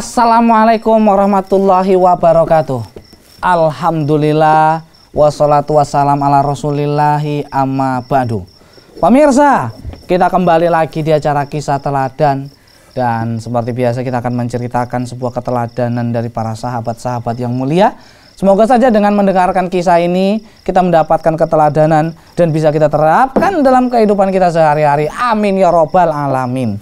Assalamualaikum warahmatullahi wabarakatuh. Alhamdulillah wassalatu wassalam ala rasulillahi amma ba'du. Pemirsa, kita kembali lagi di acara kisah teladan dan seperti biasa kita akan menceritakan sebuah keteladanan dari para sahabat-sahabat yang mulia. Semoga saja dengan mendengarkan kisah ini kita mendapatkan keteladanan dan bisa kita terapkan dalam kehidupan kita sehari-hari. Amin ya robbal alamin.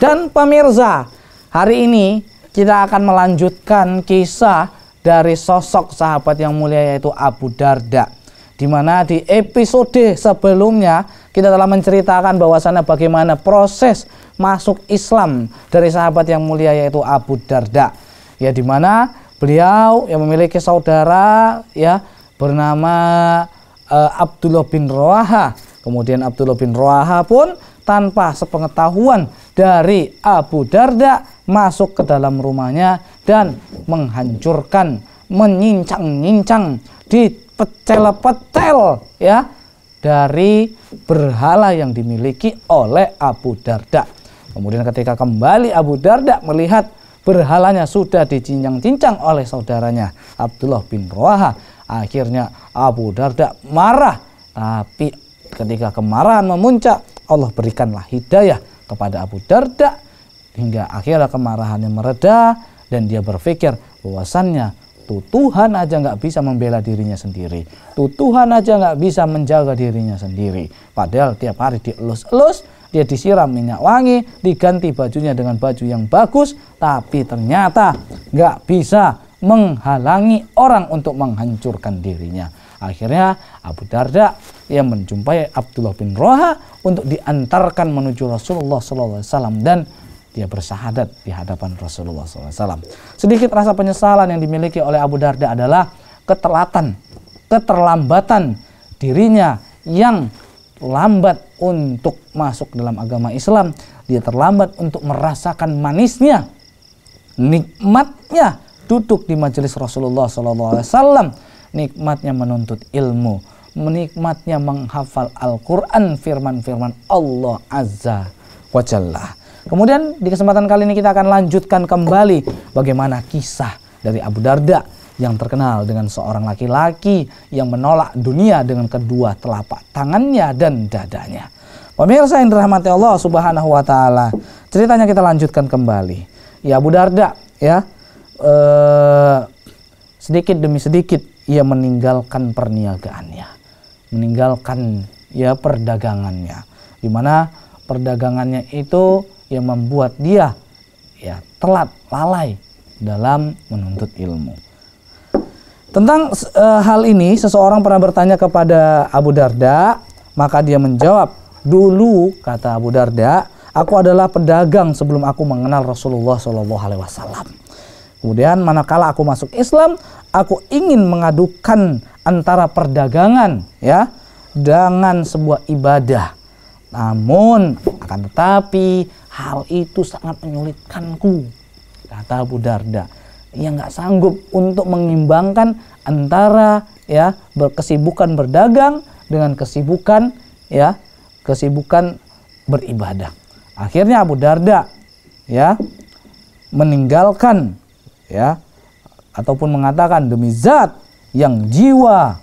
Dan pemirsa, hari ini kita akan melanjutkan kisah dari sosok sahabat yang mulia yaitu Abu Darda. Di mana di episode sebelumnya kita telah menceritakan bahwasannya bagaimana proses masuk Islam dari sahabat yang mulia yaitu Abu Darda. Ya di mana beliau yang memiliki saudara ya bernama uh, Abdullah bin Roaha. Kemudian Abdullah bin Roaha pun tanpa sepengetahuan dari Abu Darda masuk ke dalam rumahnya dan menghancurkan, menyincang-nyincang, dipecel-pecel ya dari berhala yang dimiliki oleh Abu Darda. Kemudian ketika kembali Abu Darda melihat berhalanya sudah dicincang-cincang oleh saudaranya Abdullah bin Rawaha, akhirnya Abu Darda marah. Tapi ketika kemarahan memuncak, Allah berikanlah hidayah kepada Abu Darda Hingga akhirnya kemarahannya mereda dan dia berpikir bahwasannya tuh Tuhan aja nggak bisa membela dirinya sendiri. Tuh Tuhan aja nggak bisa menjaga dirinya sendiri. Padahal tiap hari dielus-elus, dia disiram minyak wangi, diganti bajunya dengan baju yang bagus, tapi ternyata nggak bisa menghalangi orang untuk menghancurkan dirinya. Akhirnya Abu Darda yang menjumpai Abdullah bin Roha untuk diantarkan menuju Rasulullah SAW dan dia bersahadat di hadapan Rasulullah SAW. Sedikit rasa penyesalan yang dimiliki oleh Abu Darda adalah keterlatan, keterlambatan dirinya yang lambat untuk masuk dalam agama Islam. Dia terlambat untuk merasakan manisnya, nikmatnya duduk di majelis Rasulullah SAW, nikmatnya menuntut ilmu, menikmatnya menghafal Al-Quran firman-firman Allah Azza wa Jalla. Kemudian di kesempatan kali ini kita akan lanjutkan kembali bagaimana kisah dari Abu Darda yang terkenal dengan seorang laki-laki yang menolak dunia dengan kedua telapak tangannya dan dadanya. Pemirsa yang dirahmati Allah Subhanahu wa taala. Ceritanya kita lanjutkan kembali. Ya Abu Darda ya eh, sedikit demi sedikit ia meninggalkan perniagaannya, meninggalkan ya perdagangannya. Di mana perdagangannya itu yang membuat dia ya telat lalai dalam menuntut ilmu. Tentang e, hal ini seseorang pernah bertanya kepada Abu Darda, maka dia menjawab, "Dulu," kata Abu Darda, "aku adalah pedagang sebelum aku mengenal Rasulullah Shallallahu alaihi wasallam. Kemudian manakala aku masuk Islam, aku ingin mengadukan antara perdagangan ya dengan sebuah ibadah. Namun akan tetapi Hal itu sangat menyulitkanku, kata Abu Darda. Ia nggak sanggup untuk mengimbangkan antara ya berkesibukan berdagang dengan kesibukan ya kesibukan beribadah. Akhirnya Abu Darda ya meninggalkan ya ataupun mengatakan demi zat yang jiwa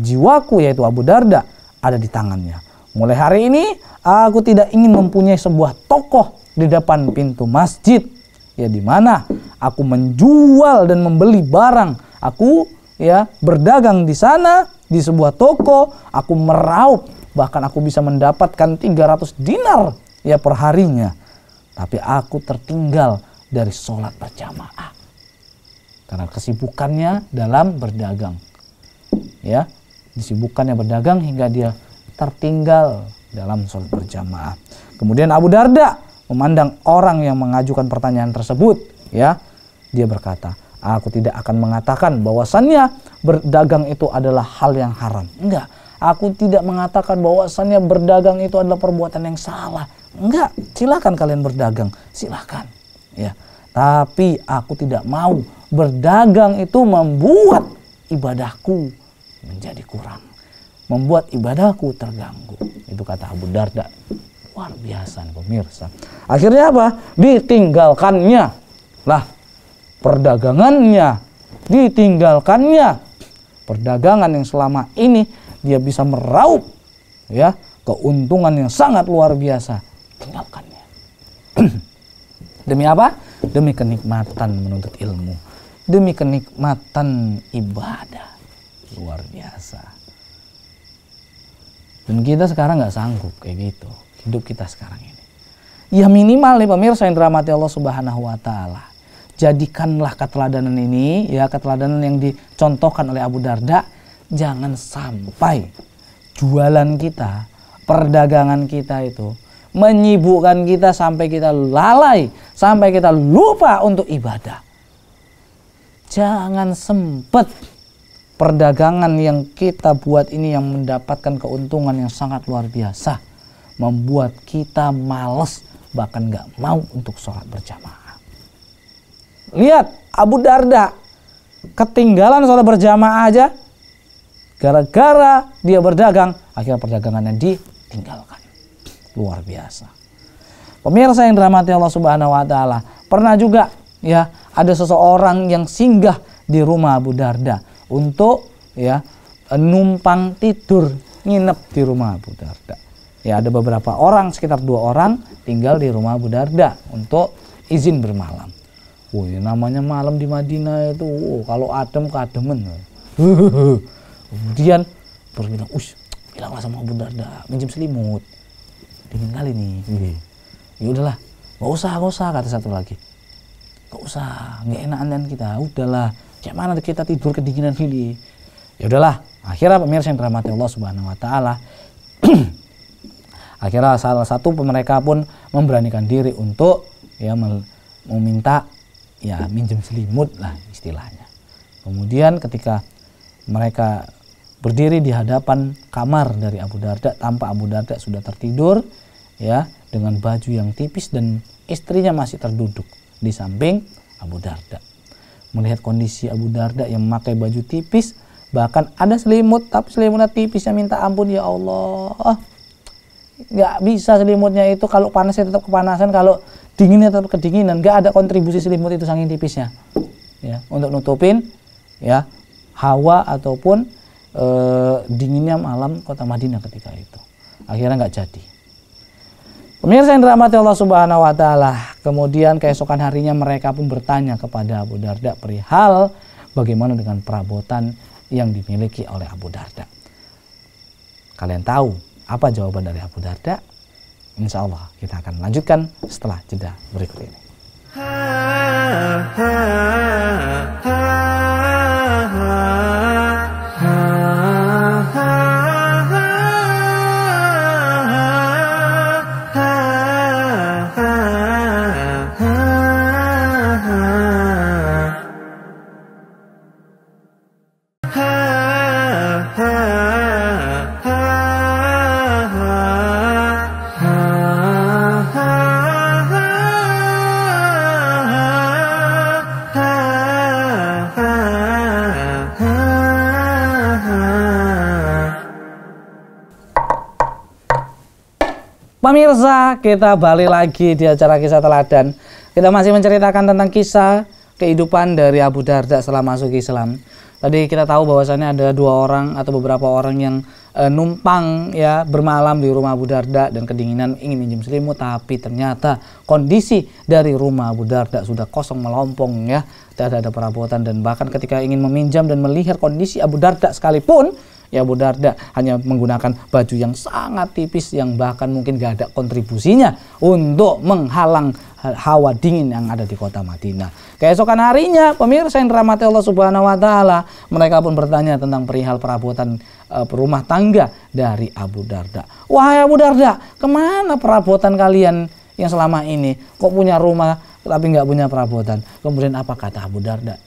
jiwaku yaitu Abu Darda ada di tangannya Mulai hari ini, aku tidak ingin mempunyai sebuah tokoh di depan pintu masjid. Ya di mana aku menjual dan membeli barang. Aku ya berdagang di sana di sebuah toko, aku meraup bahkan aku bisa mendapatkan 300 dinar ya perharinya. Tapi aku tertinggal dari sholat berjamaah karena kesibukannya dalam berdagang. Ya, disibukannya berdagang hingga dia tertinggal dalam sholat berjamaah. Kemudian Abu Darda memandang orang yang mengajukan pertanyaan tersebut, ya, dia berkata, aku tidak akan mengatakan bahwasannya berdagang itu adalah hal yang haram. Enggak, aku tidak mengatakan bahwasannya berdagang itu adalah perbuatan yang salah. Enggak, silakan kalian berdagang, silakan. Ya, tapi aku tidak mau berdagang itu membuat ibadahku menjadi kurang membuat ibadahku terganggu. Itu kata Abu Darda. Luar biasa nih pemirsa. Akhirnya apa? Ditinggalkannya. Lah, perdagangannya ditinggalkannya. Perdagangan yang selama ini dia bisa meraup ya keuntungan yang sangat luar biasa. Tinggalkannya. Demi apa? Demi kenikmatan menuntut ilmu. Demi kenikmatan ibadah. Luar biasa. Dan kita sekarang nggak sanggup kayak gitu. Hidup kita sekarang ini. Ya minimal nih pemirsa yang dirahmati Allah Subhanahu wa taala. Jadikanlah keteladanan ini ya keteladanan yang dicontohkan oleh Abu Darda jangan sampai jualan kita, perdagangan kita itu menyibukkan kita sampai kita lalai, sampai kita lupa untuk ibadah. Jangan sempet perdagangan yang kita buat ini yang mendapatkan keuntungan yang sangat luar biasa membuat kita males bahkan nggak mau untuk sholat berjamaah. Lihat Abu Darda ketinggalan sholat berjamaah aja gara-gara dia berdagang akhirnya perdagangannya ditinggalkan luar biasa pemirsa yang dirahmati Allah Subhanahu wa taala pernah juga ya ada seseorang yang singgah di rumah Abu Darda untuk ya numpang tidur nginep di rumah Abu Darda. Ya ada beberapa orang sekitar dua orang tinggal di rumah Abu Darda untuk izin bermalam. Wih oh, namanya malam di Madinah itu oh, kalau adem kademen. Kemudian terus bilang, ush bilanglah sama Abu Darda minjem selimut dingin kali nih. Iya. Ya udahlah, nggak usah nggak usah kata satu lagi. Nggak usah, nggak enak andan kita. Udahlah, Bagaimana mana kita tidur kedinginan ini? Ya udahlah, akhirnya pemirsa yang dirahmati Allah Subhanahu wa taala akhirnya salah satu mereka pun memberanikan diri untuk ya meminta ya minjem selimut lah istilahnya. Kemudian ketika mereka berdiri di hadapan kamar dari Abu Darda tanpa Abu Darda sudah tertidur ya dengan baju yang tipis dan istrinya masih terduduk di samping Abu Darda. Melihat kondisi Abu Darda yang memakai baju tipis, bahkan ada selimut tapi selimutnya tipisnya minta ampun ya Allah. Nggak bisa selimutnya itu kalau panasnya tetap kepanasan, kalau dinginnya tetap kedinginan, nggak ada kontribusi selimut itu sangin tipisnya. Ya, untuk nutupin ya hawa ataupun e, dinginnya malam kota Madinah ketika itu. Akhirnya nggak jadi. Pemirsa yang dirahmati Allah Subhanahu wa taala, kemudian keesokan harinya mereka pun bertanya kepada Abu Darda perihal bagaimana dengan perabotan yang dimiliki oleh Abu Darda. Kalian tahu apa jawaban dari Abu Darda? Insya Allah kita akan lanjutkan setelah jeda berikut ini. Ha, ha, ha, ha, Pemirsa, kita balik lagi di acara kisah teladan. Kita masih menceritakan tentang kisah kehidupan dari Abu Darda setelah masuk Islam. Tadi kita tahu bahwasannya ada dua orang atau beberapa orang yang e, numpang ya bermalam di rumah Abu Darda dan kedinginan ingin minjem selimut tapi ternyata kondisi dari rumah Abu Darda sudah kosong melompong ya. Tidak ada perabotan dan bahkan ketika ingin meminjam dan melihat kondisi Abu Darda sekalipun ya Abu Darda hanya menggunakan baju yang sangat tipis yang bahkan mungkin gak ada kontribusinya untuk menghalang hawa dingin yang ada di kota Madinah. Keesokan harinya, pemirsa yang dirahmati Allah Subhanahu wa taala, mereka pun bertanya tentang perihal perabotan e, rumah tangga dari Abu Darda. Wahai Abu Darda, kemana perabotan kalian yang selama ini kok punya rumah tapi nggak punya perabotan? Kemudian apa kata Abu Darda?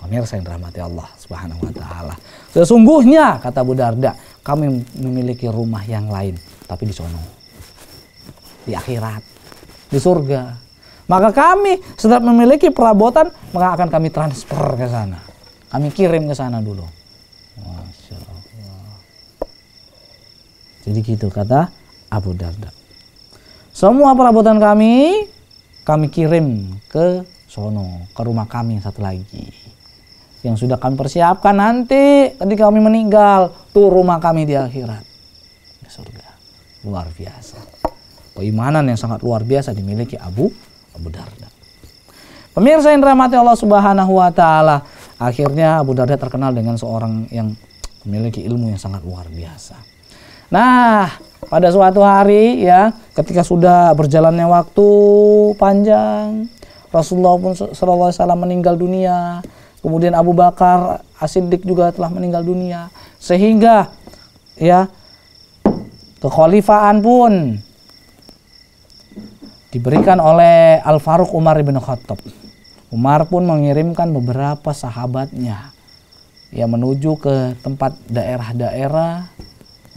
Pemirsa yang dirahmati Allah Subhanahu wa taala. Sesungguhnya kata Bu Darda kami memiliki rumah yang lain, tapi di sono. Di akhirat, di surga. Maka kami setelah memiliki perabotan, maka akan kami transfer ke sana. Kami kirim ke sana dulu. Masya Allah. Jadi gitu kata Abu Darda. Semua perabotan kami kami kirim ke sono, ke rumah kami yang satu lagi yang sudah kami persiapkan nanti ketika kami meninggal tuh rumah kami di akhirat di ya, surga luar biasa keimanan yang sangat luar biasa dimiliki Abu Abu Darda pemirsa yang dirahmati Allah Subhanahu wa taala akhirnya Abu Darda terkenal dengan seorang yang memiliki ilmu yang sangat luar biasa nah pada suatu hari ya ketika sudah berjalannya waktu panjang Rasulullah pun SAW meninggal dunia Kemudian Abu Bakar as juga telah meninggal dunia. Sehingga ya kekhalifahan pun diberikan oleh Al-Faruq Umar bin Khattab. Umar pun mengirimkan beberapa sahabatnya yang menuju ke tempat daerah-daerah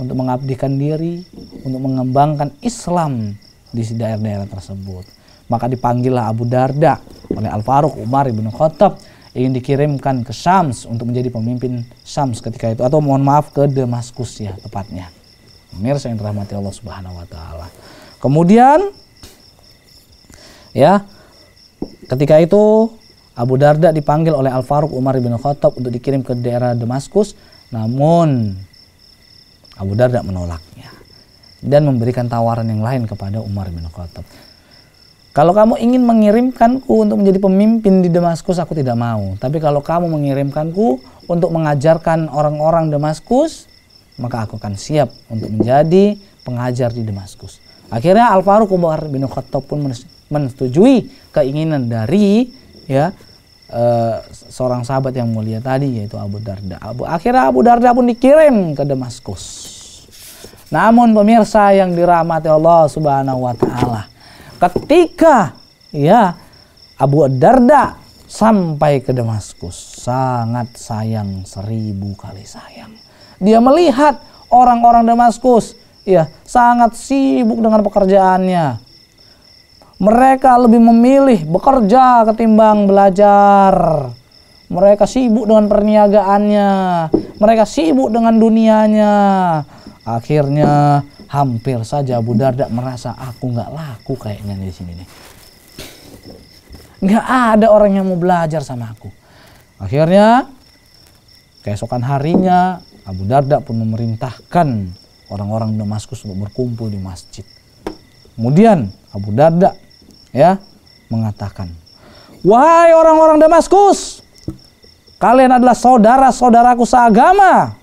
untuk mengabdikan diri, untuk mengembangkan Islam di daerah-daerah tersebut. Maka dipanggillah Abu Darda oleh Al-Faruq Umar bin Khattab ingin dikirimkan ke Syams untuk menjadi pemimpin Syams ketika itu atau mohon maaf ke Damaskus ya tepatnya. Pemirsa yang dirahmati Allah Subhanahu wa taala. Kemudian ya ketika itu Abu Darda dipanggil oleh Al Faruq Umar bin Khattab untuk dikirim ke daerah Damaskus, namun Abu Darda menolaknya dan memberikan tawaran yang lain kepada Umar bin Khattab. Kalau kamu ingin mengirimkanku untuk menjadi pemimpin di Damaskus, aku tidak mau. Tapi kalau kamu mengirimkanku untuk mengajarkan orang-orang Damaskus, maka aku akan siap untuk menjadi pengajar di Damaskus. Akhirnya Al Faruq Umar bin Khattab pun menyetujui keinginan dari ya Uh, seorang sahabat yang mulia tadi yaitu Abu Darda. Abu, akhirnya Abu Darda pun dikirim ke Damaskus. Namun pemirsa yang dirahmati Allah Subhanahu wa taala, ketika ya Abu Darda sampai ke Damaskus sangat sayang seribu kali sayang dia melihat orang-orang Damaskus ya sangat sibuk dengan pekerjaannya mereka lebih memilih bekerja ketimbang belajar mereka sibuk dengan perniagaannya mereka sibuk dengan dunianya Akhirnya hampir saja Bu Darda merasa aku nggak laku kayaknya di sini nih. Nggak ada orang yang mau belajar sama aku. Akhirnya keesokan harinya Abu Darda pun memerintahkan orang-orang Damaskus untuk berkumpul di masjid. Kemudian Abu Darda ya mengatakan, "Wahai orang-orang Damaskus, kalian adalah saudara-saudaraku seagama."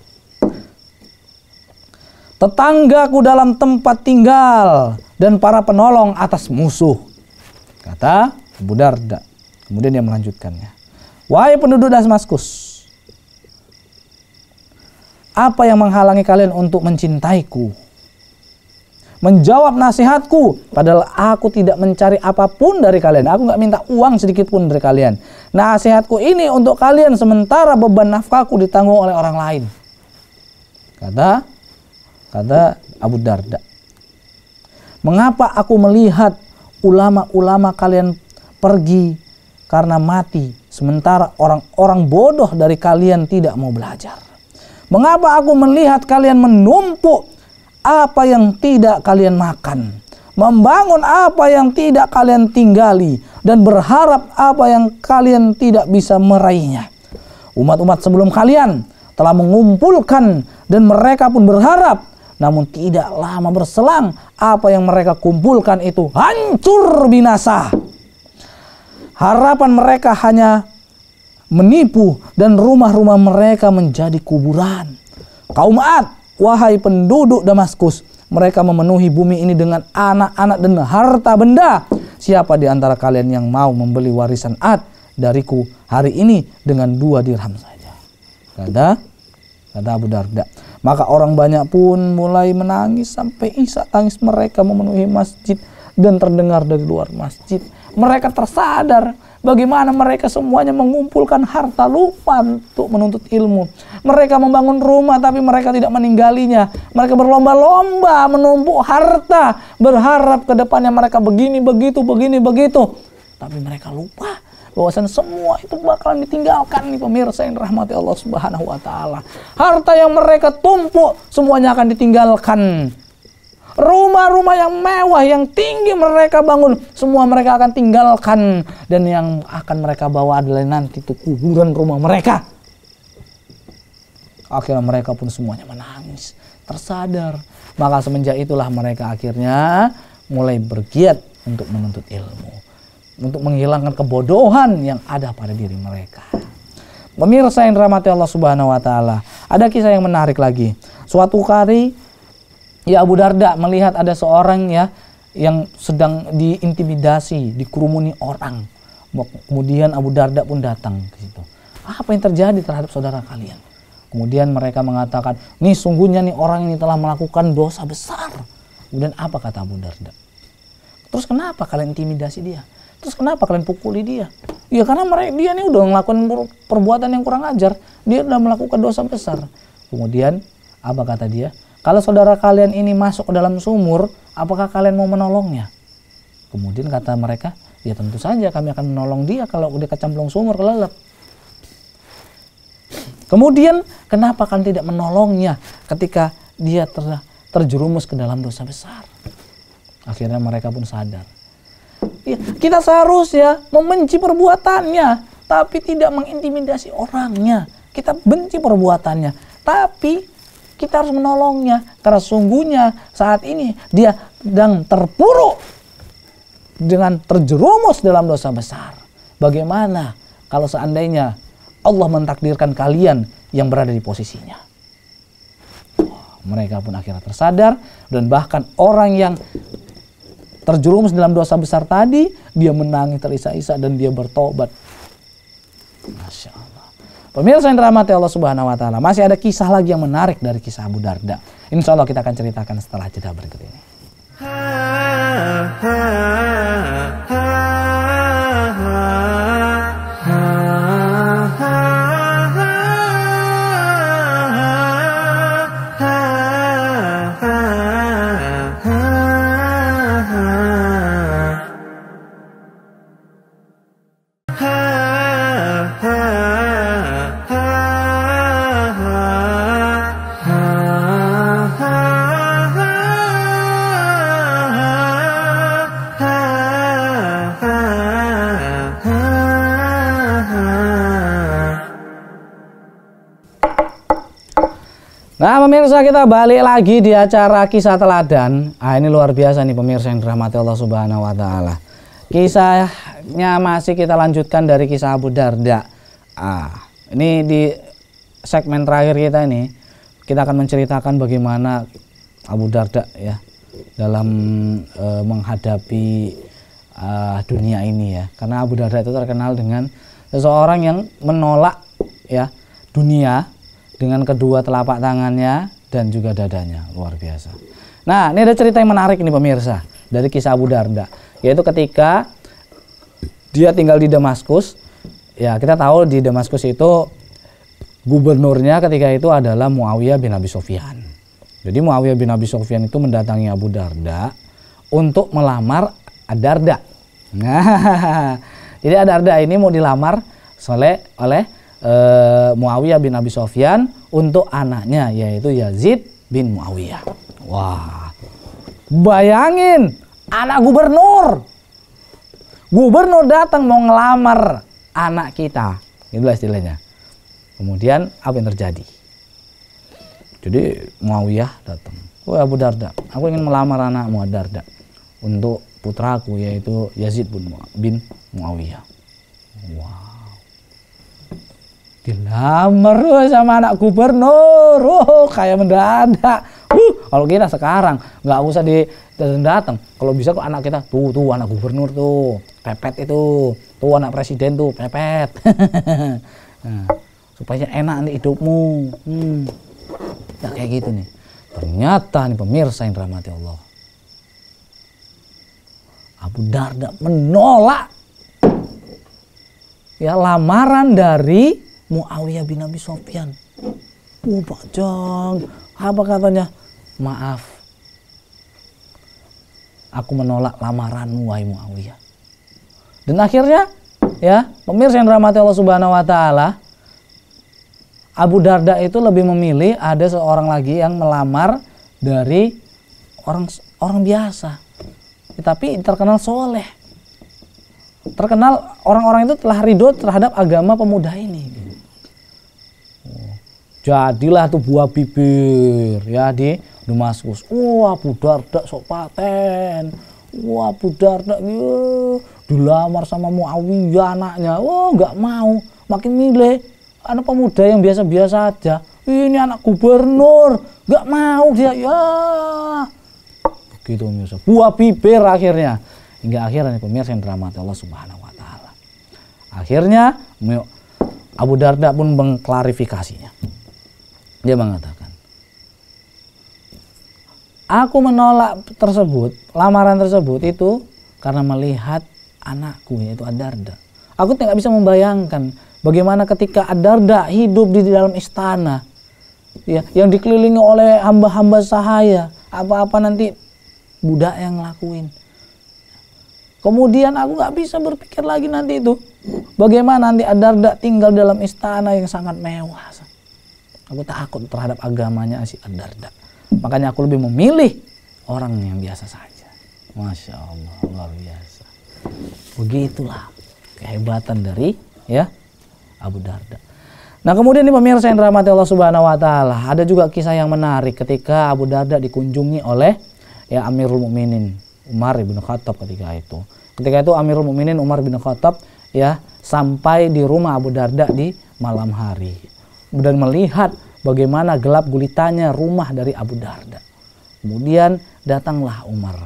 tetanggaku dalam tempat tinggal dan para penolong atas musuh. Kata Abu Darda. Kemudian dia melanjutkannya. Wahai penduduk Damaskus, apa yang menghalangi kalian untuk mencintaiku? Menjawab nasihatku, padahal aku tidak mencari apapun dari kalian. Aku nggak minta uang sedikit pun dari kalian. Nasihatku ini untuk kalian sementara beban nafkahku ditanggung oleh orang lain. Kata Kata Abu Darda. Mengapa aku melihat ulama-ulama kalian pergi karena mati sementara orang-orang bodoh dari kalian tidak mau belajar? Mengapa aku melihat kalian menumpuk apa yang tidak kalian makan, membangun apa yang tidak kalian tinggali, dan berharap apa yang kalian tidak bisa meraihnya. Umat-umat sebelum kalian telah mengumpulkan, dan mereka pun berharap namun tidak lama berselang, apa yang mereka kumpulkan itu hancur binasa. Harapan mereka hanya menipu dan rumah-rumah mereka menjadi kuburan. Kaum Ad, wahai penduduk Damaskus, mereka memenuhi bumi ini dengan anak-anak dan harta benda. Siapa di antara kalian yang mau membeli warisan Ad dariku hari ini dengan dua dirham saja? Kata, kata Abu Darda. Maka orang banyak pun mulai menangis sampai isak tangis mereka memenuhi masjid dan terdengar dari luar masjid. Mereka tersadar bagaimana mereka semuanya mengumpulkan harta lupa untuk menuntut ilmu. Mereka membangun rumah tapi mereka tidak meninggalinya. Mereka berlomba-lomba menumpuk harta berharap ke depannya mereka begini begitu begini begitu. Tapi mereka lupa bahwasanya semua itu bakalan ditinggalkan nih pemirsa yang rahmati Allah Subhanahu wa taala. Harta yang mereka tumpuk semuanya akan ditinggalkan. Rumah-rumah yang mewah, yang tinggi mereka bangun, semua mereka akan tinggalkan dan yang akan mereka bawa adalah nanti itu kuburan rumah mereka. Akhirnya mereka pun semuanya menangis, tersadar. Maka semenjak itulah mereka akhirnya mulai bergiat untuk menuntut ilmu untuk menghilangkan kebodohan yang ada pada diri mereka. Pemirsa yang dirahmati Allah Subhanahu wa taala, ada kisah yang menarik lagi. Suatu hari ya Abu Darda melihat ada seorang ya yang sedang diintimidasi, dikerumuni orang. Kemudian Abu Darda pun datang ke situ. Apa yang terjadi terhadap saudara kalian? Kemudian mereka mengatakan, nih sungguhnya nih orang ini telah melakukan dosa besar. Kemudian apa kata Abu Darda? Terus kenapa kalian intimidasi dia? Terus kenapa kalian pukuli dia? Ya karena mereka dia nih udah melakukan perbuatan yang kurang ajar. Dia udah melakukan dosa besar. Kemudian apa kata dia? Kalau saudara kalian ini masuk ke dalam sumur, apakah kalian mau menolongnya? Kemudian kata mereka, ya tentu saja kami akan menolong dia kalau dia kecemplung sumur kelelep. Kemudian kenapa kalian tidak menolongnya ketika dia ter terjerumus ke dalam dosa besar? Akhirnya mereka pun sadar Ya, kita seharusnya membenci perbuatannya, tapi tidak mengintimidasi orangnya. Kita benci perbuatannya, tapi kita harus menolongnya karena sungguhnya saat ini dia sedang terpuruk dengan terjerumus dalam dosa besar. Bagaimana kalau seandainya Allah mentakdirkan kalian yang berada di posisinya? mereka pun akhirnya tersadar dan bahkan orang yang terjerumus dalam dosa besar tadi, dia menangis terisak-isak dan dia bertobat. Masya Allah. Pemirsa yang dirahmati Allah Subhanahu wa taala, masih ada kisah lagi yang menarik dari kisah Abu Darda. Insya Allah kita akan ceritakan setelah jeda berikut ini. Ha, ha. pemirsa kita balik lagi di acara kisah teladan. Ah ini luar biasa nih pemirsa yang dirahmati Allah Subhanahu wa taala. Kisahnya masih kita lanjutkan dari kisah Abu Darda. Ah, ini di segmen terakhir kita ini kita akan menceritakan bagaimana Abu Darda ya dalam e, menghadapi e, dunia ini ya. Karena Abu Darda itu terkenal dengan seseorang yang menolak ya dunia dengan kedua telapak tangannya dan juga dadanya. Luar biasa. Nah, ini ada cerita yang menarik nih pemirsa dari kisah Abu Darda, yaitu ketika dia tinggal di Damaskus. Ya, kita tahu di Damaskus itu gubernurnya ketika itu adalah Muawiyah bin Abi Sofyan. Jadi Muawiyah bin Abi Sofyan itu mendatangi Abu Darda untuk melamar Adarda. Nah, jadi Adarda ini mau dilamar oleh oleh uh, Muawiyah bin Abi Sofyan untuk anaknya yaitu Yazid bin Muawiyah. Wah. Bayangin anak gubernur. Gubernur datang mau ngelamar anak kita. Itulah istilahnya. Kemudian apa yang terjadi? Jadi Muawiyah datang. Oh Abu Darda, aku ingin melamar anakmu Abu Darda untuk putraku yaitu Yazid bin Muawiyah. Wah dilamar sama anak gubernur oh, kayak mendadak uh, kalau kita sekarang nggak usah di datang kalau bisa kok anak kita tuh tuh anak gubernur tuh pepet itu tuh anak presiden tuh pepet nah, supaya enak nih hidupmu hmm. ya kayak gitu nih ternyata nih pemirsa yang dirahmati Allah Abu Darda menolak ya lamaran dari Muawiyah bin Abi Sofyan. Uh, Jang, Apa katanya? Maaf. Aku menolak lamaranmu, wahai Muawiyah. Dan akhirnya, ya, pemirsa yang dirahmati Allah Subhanahu wa taala, Abu Darda itu lebih memilih ada seorang lagi yang melamar dari orang orang biasa. Tetapi ya, terkenal soleh terkenal orang-orang itu telah ridho terhadap agama pemuda ini jadilah tuh buah bibir ya di Damaskus wah budar dak sok paten wah budar dak ya. dilamar sama Muawiyah anaknya wah nggak mau makin milih anak pemuda yang biasa-biasa aja ini anak gubernur nggak mau dia ya begitu pemirsa buah bibir akhirnya hingga akhirnya pemirsa yang dirahmati Allah Subhanahu wa taala akhirnya Abu Darda pun mengklarifikasinya dia mengatakan, aku menolak tersebut, lamaran tersebut itu karena melihat anakku yaitu Adarda. Aku tidak bisa membayangkan bagaimana ketika Adarda hidup di dalam istana ya, yang dikelilingi oleh hamba-hamba sahaya, apa-apa nanti budak yang lakuin Kemudian aku nggak bisa berpikir lagi nanti itu. Bagaimana nanti Adarda tinggal dalam istana yang sangat mewah. Aku takut terhadap agamanya si Adarda. Makanya aku lebih memilih orang yang biasa saja. Masya Allah, luar biasa. Begitulah kehebatan dari ya Abu Darda. Nah kemudian di pemirsa yang dirahmati Allah Subhanahu Wa Taala ada juga kisah yang menarik ketika Abu Darda dikunjungi oleh ya Amirul Mukminin Umar bin Khattab ketika itu. Ketika itu Amirul Mukminin Umar bin Khattab ya sampai di rumah Abu Darda di malam hari dan melihat bagaimana gelap gulitanya rumah dari Abu Darda. Kemudian datanglah Umar.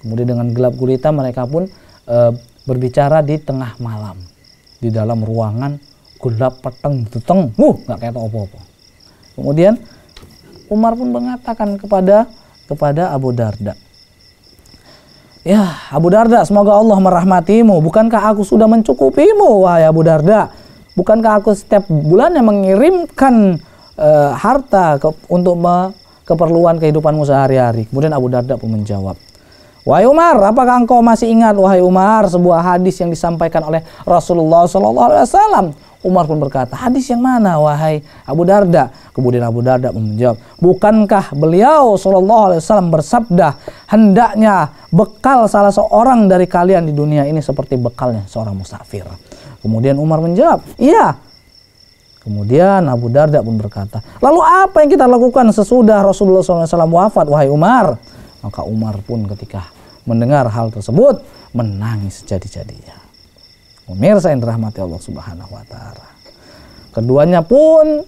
Kemudian dengan gelap gulita mereka pun e, berbicara di tengah malam di dalam ruangan gelap peteng tuteng, uh nggak kayak apa-apa. Kemudian Umar pun mengatakan kepada kepada Abu Darda, Ya, Abu Darda, semoga Allah merahmatimu. Bukankah aku sudah mencukupimu, wahai Abu Darda? bukankah aku setiap bulan yang mengirimkan e, harta ke, untuk me, keperluan kehidupanmu sehari-hari? Kemudian Abu Darda pun menjawab, Wahai Umar, apakah engkau masih ingat wahai Umar sebuah hadis yang disampaikan oleh Rasulullah SAW? Umar pun berkata, hadis yang mana wahai Abu Darda? Kemudian Abu Darda menjawab, bukankah beliau Shallallahu Alaihi bersabda hendaknya bekal salah seorang dari kalian di dunia ini seperti bekalnya seorang musafir. Kemudian Umar menjawab, iya. Kemudian Abu Darda pun berkata, lalu apa yang kita lakukan sesudah Rasulullah SAW wafat, wahai Umar? Maka Umar pun ketika mendengar hal tersebut menangis jadi-jadinya. Pemirsa yang dirahmati Allah Subhanahu wa taala. Keduanya pun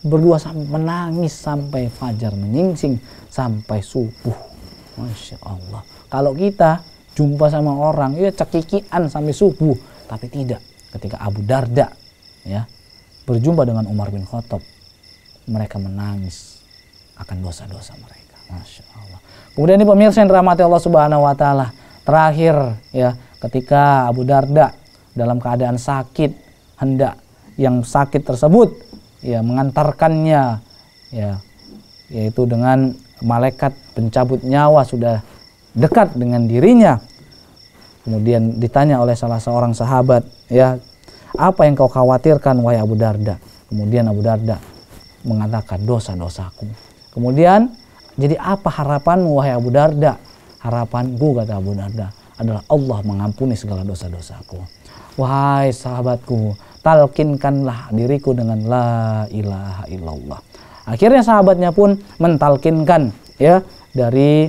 berdua menangis sampai fajar menyingsing sampai subuh. Masya Allah. Kalau kita jumpa sama orang, ya cekikian sampai subuh. Tapi tidak. Ketika Abu Darda ya berjumpa dengan Umar bin Khattab, mereka menangis akan dosa-dosa mereka. Masya Allah. Kemudian ini pemirsa yang dirahmati Allah Subhanahu Wa Taala. Terakhir ya ketika Abu Darda dalam keadaan sakit hendak yang sakit tersebut ya mengantarkannya ya yaitu dengan malaikat pencabut nyawa sudah dekat dengan dirinya kemudian ditanya oleh salah seorang sahabat ya apa yang kau khawatirkan wahai Abu Darda kemudian Abu Darda mengatakan dosa-dosaku kemudian jadi apa harapanmu wahai Abu Darda harapanku kata Abu Darda adalah Allah mengampuni segala dosa-dosaku Wahai sahabatku, talkinkanlah diriku dengan la ilaha illallah. Akhirnya sahabatnya pun mentalkinkan ya dari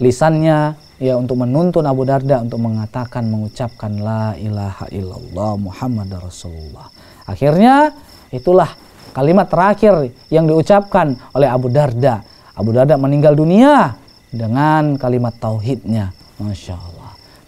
lisannya ya untuk menuntun Abu Darda untuk mengatakan mengucapkan la ilaha illallah Muhammad Rasulullah. Akhirnya itulah kalimat terakhir yang diucapkan oleh Abu Darda. Abu Darda meninggal dunia dengan kalimat tauhidnya. Masya Allah.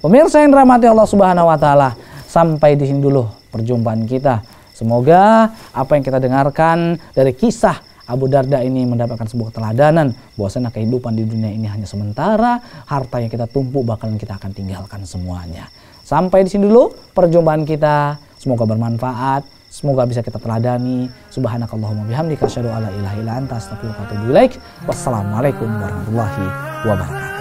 Pemirsa yang dirahmati Allah Subhanahu wa taala, sampai di sini dulu perjumpaan kita. Semoga apa yang kita dengarkan dari kisah Abu Darda ini mendapatkan sebuah teladanan bahwasanya kehidupan di dunia ini hanya sementara, harta yang kita tumpuk bakalan kita akan tinggalkan semuanya. Sampai di sini dulu perjumpaan kita. Semoga bermanfaat, semoga bisa kita teladani. Subhanakallahumma bihamdika asyhadu alla ilaha illa anta astaghfiruka wa atubu ilaik. Wassalamualaikum warahmatullahi wabarakatuh.